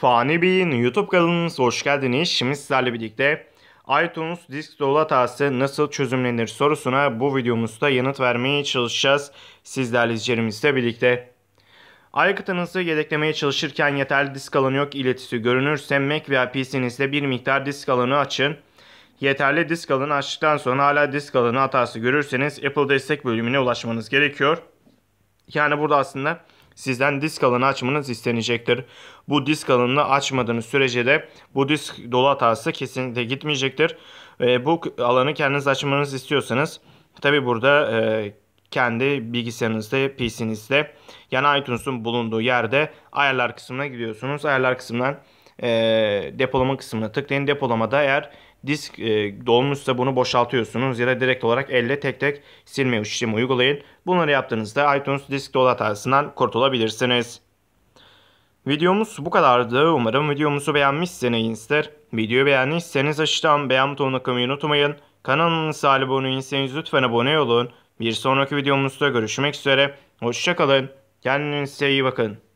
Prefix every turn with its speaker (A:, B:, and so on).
A: Fani Bey'in YouTube kanalınız hoş geldiniz. Şimdi sizlerle birlikte iTunes disk dolu hatası nasıl çözümlenir sorusuna bu videomuzda yanıt vermeye çalışacağız. Sizlerle izleyicilerimizle birlikte. Aygıtınızı yedeklemeye çalışırken yeterli disk alanı yok iletisi görünürse Mac veya PC'nizde bir miktar disk alanı açın. Yeterli disk alanı açtıktan sonra hala disk alanı hatası görürseniz Apple destek bölümüne ulaşmanız gerekiyor. Yani burada aslında sizden disk alanı açmanız istenecektir. Bu disk alanını açmadığınız sürece de bu disk dolu hatası kesinlikle gitmeyecektir. E, bu alanı kendiniz açmanız istiyorsanız tabi burada e, kendi bilgisayarınızda, PC'nizde yani iTunes'un bulunduğu yerde ayarlar kısmına gidiyorsunuz. Ayarlar kısmından e, depolama kısmına tıklayın. Depolamada eğer disk e, dolmuşsa bunu boşaltıyorsunuz ya da direkt olarak elle tek tek silme işlemi uygulayın. Bunları yaptığınızda iTunes disk dolu hatasından kurtulabilirsiniz. Videomuz bu kadardı. Umarım videomuzu beğenmişsinizdir. Videoyu beğendiyseniz aşağıdan beğen butonuna kılmayı unutmayın. Kanalımıza abone değilseniz lütfen abone olun. Bir sonraki videomuzda görüşmek üzere. Hoşçakalın. Kendinize iyi bakın.